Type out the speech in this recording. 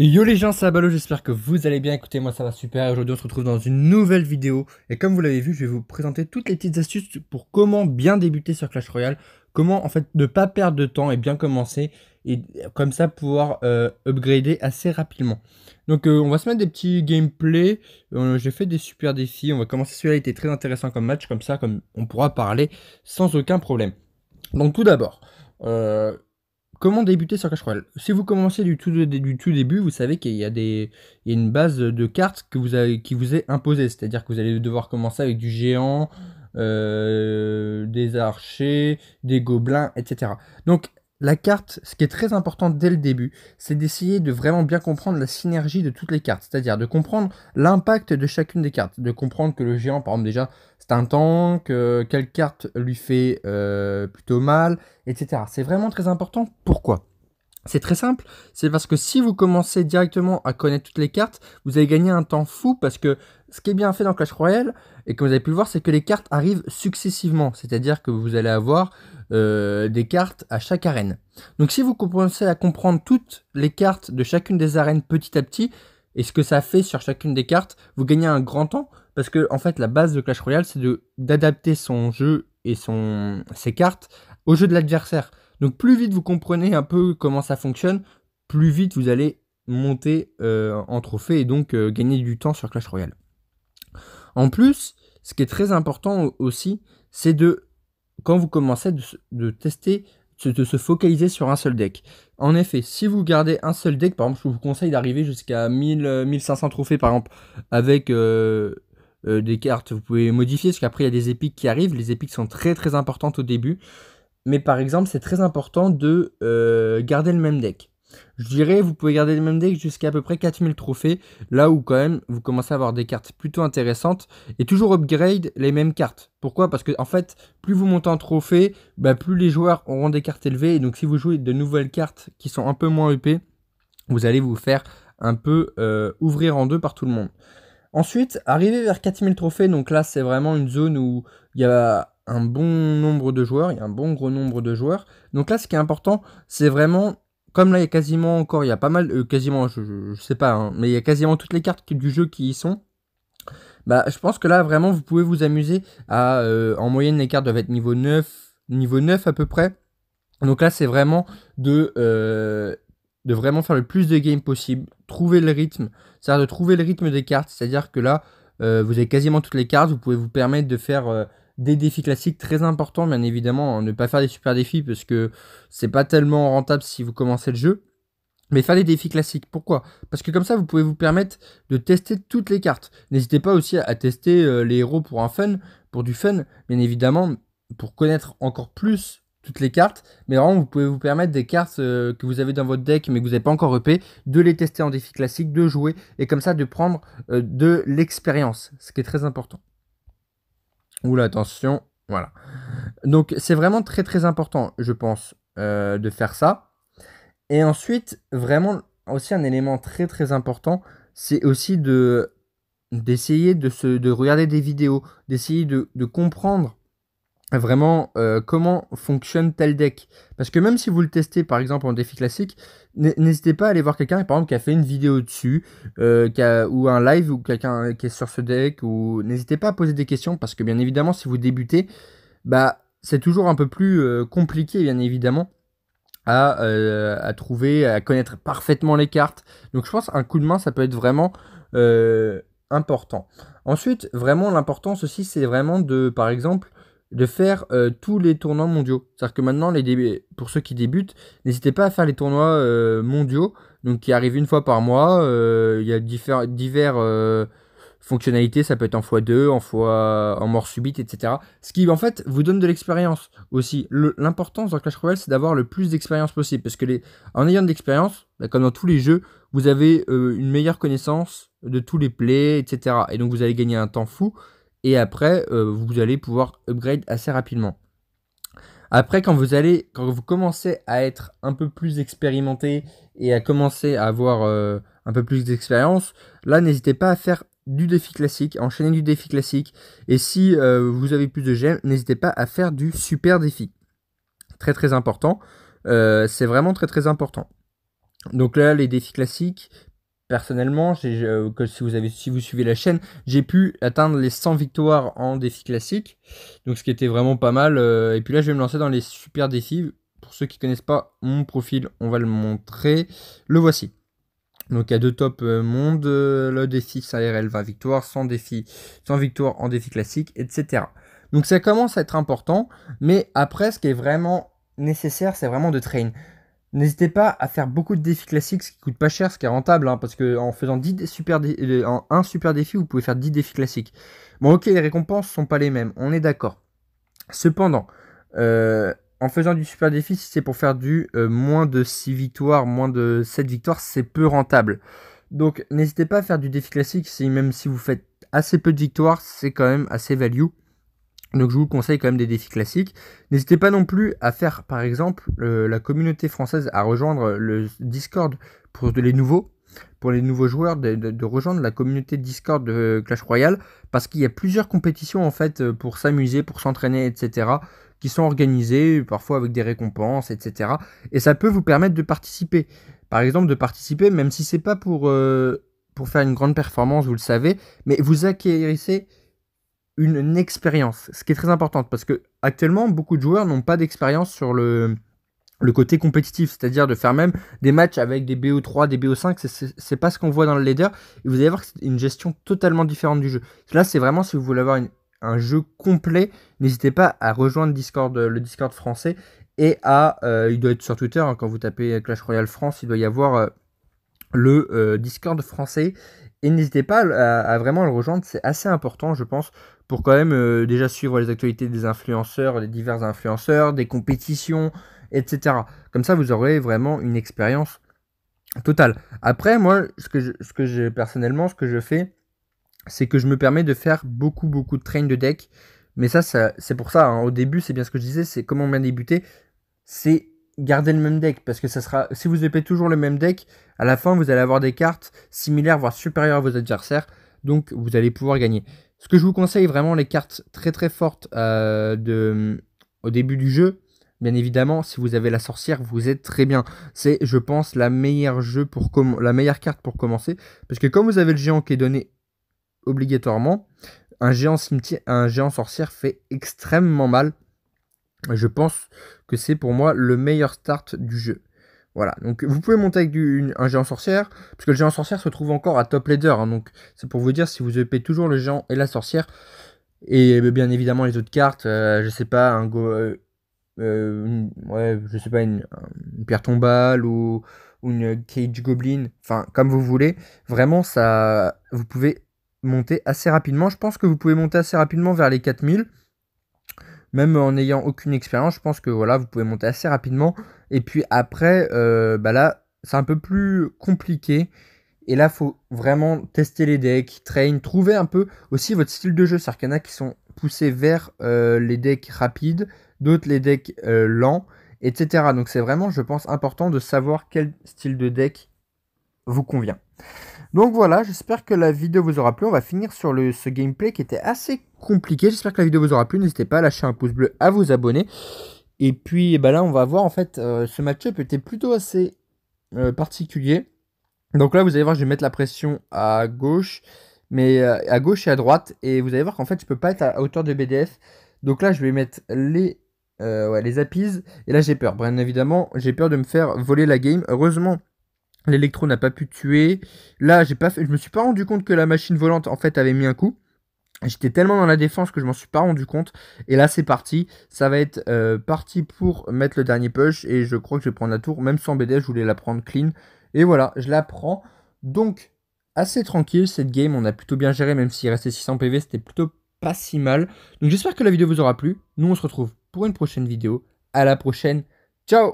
Yo les gens, c'est Abalo, j'espère que vous allez bien, écoutez moi ça va super, aujourd'hui on se retrouve dans une nouvelle vidéo et comme vous l'avez vu je vais vous présenter toutes les petites astuces pour comment bien débuter sur Clash Royale, comment en fait ne pas perdre de temps et bien commencer et comme ça pouvoir euh, upgrader assez rapidement. Donc euh, on va se mettre des petits gameplay euh, j'ai fait des super défis, on va commencer celui-là, il était très intéressant comme match, comme ça comme on pourra parler sans aucun problème. Donc tout d'abord, euh, Comment débuter sur Clash Royale Si vous commencez du tout, du tout début, vous savez qu'il y, a des, une base de cartes que vous qui vous est imposée. C'est-à-dire que vous allez devoir commencer avec du géant, euh, des archers, des gobelins, etc. Donc la carte, ce qui est très important dès le début, c'est d'essayer de vraiment bien comprendre la synergie de toutes les cartes. C'est-à-dire de comprendre l'impact de chacune des cartes. De comprendre que le géant, par exemple, déjà, c'est un tank, euh, quelle carte lui fait euh, plutôt mal, etc. C'est vraiment très important. Pourquoi c'est très simple, c'est parce que si vous commencez directement à connaître toutes les cartes, vous allez gagner un temps fou parce que ce qui est bien fait dans Clash Royale, et que vous avez pu le voir, c'est que les cartes arrivent successivement, c'est-à-dire que vous allez avoir euh, des cartes à chaque arène. Donc si vous commencez à comprendre toutes les cartes de chacune des arènes petit à petit, et ce que ça fait sur chacune des cartes, vous gagnez un grand temps parce que en fait la base de Clash Royale c'est d'adapter son jeu et son, ses cartes au jeu de l'adversaire. Donc plus vite vous comprenez un peu comment ça fonctionne, plus vite vous allez monter euh, en trophée et donc euh, gagner du temps sur Clash Royale. En plus, ce qui est très important aussi, c'est de, quand vous commencez, de, tester, de, se focaliser sur un seul deck. En effet, si vous gardez un seul deck, par exemple, je vous conseille d'arriver jusqu'à 1500 euh, trophées, par exemple, avec... Euh, des cartes, vous pouvez modifier, parce qu'après il y a des épiques qui arrivent, les épiques sont très très importantes au début, mais par exemple c'est très important de euh, garder le même deck. Je dirais, vous pouvez garder le même deck jusqu'à à peu près 4000 trophées, là où quand même vous commencez à avoir des cartes plutôt intéressantes, et toujours upgrade les mêmes cartes. Pourquoi Parce que en fait, plus vous montez en trophée, bah, plus les joueurs auront des cartes élevées, et donc si vous jouez de nouvelles cartes qui sont un peu moins épais vous allez vous faire un peu euh, ouvrir en deux par tout le monde. Ensuite, arrivé vers 4000 trophées, donc là c'est vraiment une zone où il y a un bon nombre de joueurs, il y a un bon gros nombre de joueurs. Donc là ce qui est important, c'est vraiment, comme là il y a quasiment encore, il y a pas mal, euh, quasiment, je, sais pas, hein, mais il y a quasiment toutes les cartes du jeu qui y sont. Bah, je pense que là vraiment vous pouvez vous amuser à, euh, en moyenne les cartes doivent être niveau 9, niveau 9 à peu près. Donc là c'est vraiment de euh, de vraiment faire le plus de games possible, trouver le rythme, c'est-à-dire de trouver le rythme des cartes, c'est-à-dire que là, euh, vous avez quasiment toutes les cartes, vous pouvez vous permettre de faire euh, des défis classiques très importants, bien évidemment, hein, ne pas faire des super défis parce que c'est pas tellement rentable si vous commencez le jeu. Mais faire des défis classiques, pourquoi Parce que comme ça, vous pouvez vous permettre de tester toutes les cartes. N'hésitez pas aussi à tester euh, les héros pour un fun, pour du fun, bien évidemment, pour connaître encore plus toutes les cartes, mais vraiment vous pouvez vous permettre des cartes euh, que vous avez dans votre deck mais que vous n'avez pas encore EP, de les tester en défi classique, de jouer et comme ça de prendre euh, de l'expérience, ce qui est très important. Oula, attention, voilà. Donc c'est vraiment très très important, je pense, euh, de faire ça. Et ensuite, vraiment aussi un élément très très important, c'est aussi de d'essayer de se de regarder des vidéos, d'essayer de comprendre vraiment euh, comment fonctionne tel deck. Parce que même si vous le testez par exemple en défi classique, n'hésitez pas à aller voir quelqu'un par exemple qui a fait une vidéo dessus, euh, ou un live ou quelqu'un qui est sur ce deck, ou n'hésitez pas à poser des questions parce que bien évidemment si vous débutez, bah c'est toujours un peu plus euh, compliqué bien évidemment. À, à, trouver, à connaître parfaitement les cartes. Donc je pense un coup de main, ça peut être vraiment important. Ensuite, vraiment l'important, aussi, c'est vraiment de, par exemple, de faire euh, tous les tournois mondiaux. C'est-à-dire que maintenant, pour ceux qui débutent, n'hésitez pas à faire les tournois euh, mondiaux, donc qui arrivent une fois par mois. Euh, il y a diverses fonctionnalités, ça peut être en x2, en, fois en mort subite, etc. Ce qui, en fait, vous donne de l'expérience aussi. L'importance dans Clash Royale, c'est d'avoir le plus d'expérience possible, parce que en ayant de l'expérience, bah, comme dans tous les jeux, vous avez une meilleure connaissance de tous les plays, etc. Et donc vous allez gagner un temps fou et après euh, vous allez pouvoir upgrade assez rapidement. Après, quand vous allez, quand vous commencez à être un peu plus expérimenté et à commencer à avoir euh, un peu plus d'expérience, là n'hésitez pas à faire du défi classique, enchaîner du défi classique. Et si euh, vous avez plus de gemmes, n'hésitez pas à faire du super défi. Très très important. c'est vraiment très très important. Donc là, les défis classiques, personnellement, euh, si vous, avez, si vous suivez la chaîne, j'ai pu atteindre les 100 victoires en défi classique. Donc ce qui était vraiment pas mal. Euh, et puis là, je vais me lancer dans les super défis. Pour ceux qui ne connaissent pas mon profil, on va le montrer. Le voici. Donc il y a deux top euh, monde, le défi CRL 20 victoires, 100 défi 100 victoires en défi classique, etc. Donc ça commence à être important, mais après ce qui est vraiment nécessaire, c'est vraiment de train. N'hésitez pas à faire beaucoup de défis classiques, ce qui coûte pas cher, ce qui est rentable, hein, parce que en faisant 10 super euh, un super défi, vous pouvez faire 10 défis classiques. Bon, ok, les récompenses sont pas les mêmes, on est d'accord. Cependant, euh, en faisant du super défi, si c'est pour faire du euh, moins de 6 victoires, moins de 7 victoires, c'est peu rentable. Donc n'hésitez pas à faire du défi classique, même si vous faites assez peu de victoires, c'est quand même assez value. Donc je vous conseille quand même des défis classiques. N'hésitez pas non plus à faire par exemple euh, la communauté française à rejoindre le Discord pour les nouveaux, pour les nouveaux joueurs de, rejoindre la communauté Discord de Clash Royale parce qu'il y a plusieurs compétitions en fait euh, pour s'amuser, pour s'entraîner, etc. qui sont organisées parfois avec des récompenses, etc. Et ça peut vous permettre de participer. Par exemple de participer même si c'est pas pour euh, pour faire une grande performance, vous le savez, mais vous acquérissez une, expérience, ce qui est très important parce que actuellement beaucoup de joueurs n'ont pas d'expérience sur le, le côté compétitif, c'est-à-dire de faire même des matchs avec des BO3, des BO5, c'est pas ce qu'on voit dans le leader. Et vous allez voir que c'est une gestion totalement différente du jeu. Là, c'est vraiment si vous voulez avoir un jeu complet, n'hésitez pas à rejoindre Discord, le Discord français et à, euh, il doit être sur Twitter hein, quand vous tapez Clash Royale France, il doit y avoir euh, le euh, Discord français et n'hésitez pas à, vraiment le rejoindre, c'est assez important, je pense, pour quand même euh, déjà suivre les actualités des influenceurs, des divers influenceurs, des compétitions, etc. Comme ça, vous aurez vraiment une expérience totale. Après, moi, ce que, je, ce que personnellement, ce que je fais, c'est que je me permets de faire beaucoup, beaucoup de train de deck. Mais ça, c'est pour ça. Hein. Au début, c'est bien ce que je disais, c'est comment bien débuter. C'est garder le même deck parce que ça sera si vous épez toujours le même deck, à la fin vous allez avoir des cartes similaires voire supérieures à vos adversaires, donc vous allez pouvoir gagner. Ce que je vous conseille vraiment, les cartes très très fortes euh, de, au début du jeu, bien évidemment, si vous avez la sorcière, vous êtes très bien. C'est, je pense, la meilleure, jeu pour la meilleure carte pour commencer. Parce que comme vous avez le géant qui est donné obligatoirement, un géant, cimetière, un géant sorcière fait extrêmement mal. Je pense que c'est pour moi le meilleur start du jeu. Voilà, donc vous pouvez monter avec un géant sorcière, puisque le géant sorcière se trouve encore à top leader, hein, donc c'est pour vous dire si vous e payez toujours le géant et la sorcière, et eh bien évidemment les autres cartes, euh, je sais pas, un go, euh, euh, je sais pas, une, pierre tombale ou, une cage goblin, enfin comme vous voulez, vraiment ça, vous pouvez monter assez rapidement, je pense que vous pouvez monter assez rapidement vers les 4000, même en n'ayant aucune expérience, je pense que voilà, vous pouvez monter assez rapidement. Et puis après, euh, bah là, c'est un peu plus compliqué. Et là, faut vraiment tester les decks, train, trouver un peu aussi votre style de jeu. C'est-à-dire qu'il y en a qui sont poussés vers euh, les decks rapides, d'autres les decks euh, lents, etc. Donc c'est vraiment, je pense, important de savoir quel style de deck vous convient. Donc voilà, j'espère que la vidéo vous aura plu. On va finir sur le, ce gameplay qui était assez compliqué. J'espère que la vidéo vous aura plu. N'hésitez pas à lâcher un pouce bleu, à vous abonner. Et puis eh ben là, on va voir, en fait, euh, ce match-up était plutôt assez euh, particulier. Donc là, vous allez voir, je vais mettre la pression à gauche, mais euh, à gauche et à droite. Et vous allez voir qu'en fait, je peux pas être à hauteur de BDF. Donc là, je vais mettre les, ouais, les Et là, j'ai peur. Bien évidemment, j'ai peur de me faire voler la game. Heureusement L'électro n'a pas pu tuer. Là, j'ai pas je me suis pas rendu compte que la machine volante en fait avait mis un coup. J'étais tellement dans la défense que je m'en suis pas rendu compte. Et là, c'est parti. Ça va être euh, parti pour mettre le dernier push. Et je crois que je vais prendre la tour. Même sans BD, je voulais la prendre clean. Et voilà, je la prends. Donc, assez tranquille cette game. On a plutôt bien géré, même s'il restait 600 PV. C'était plutôt pas si mal. Donc, j'espère que la vidéo vous aura plu. Nous, on se retrouve pour une prochaine vidéo. À la prochaine. Ciao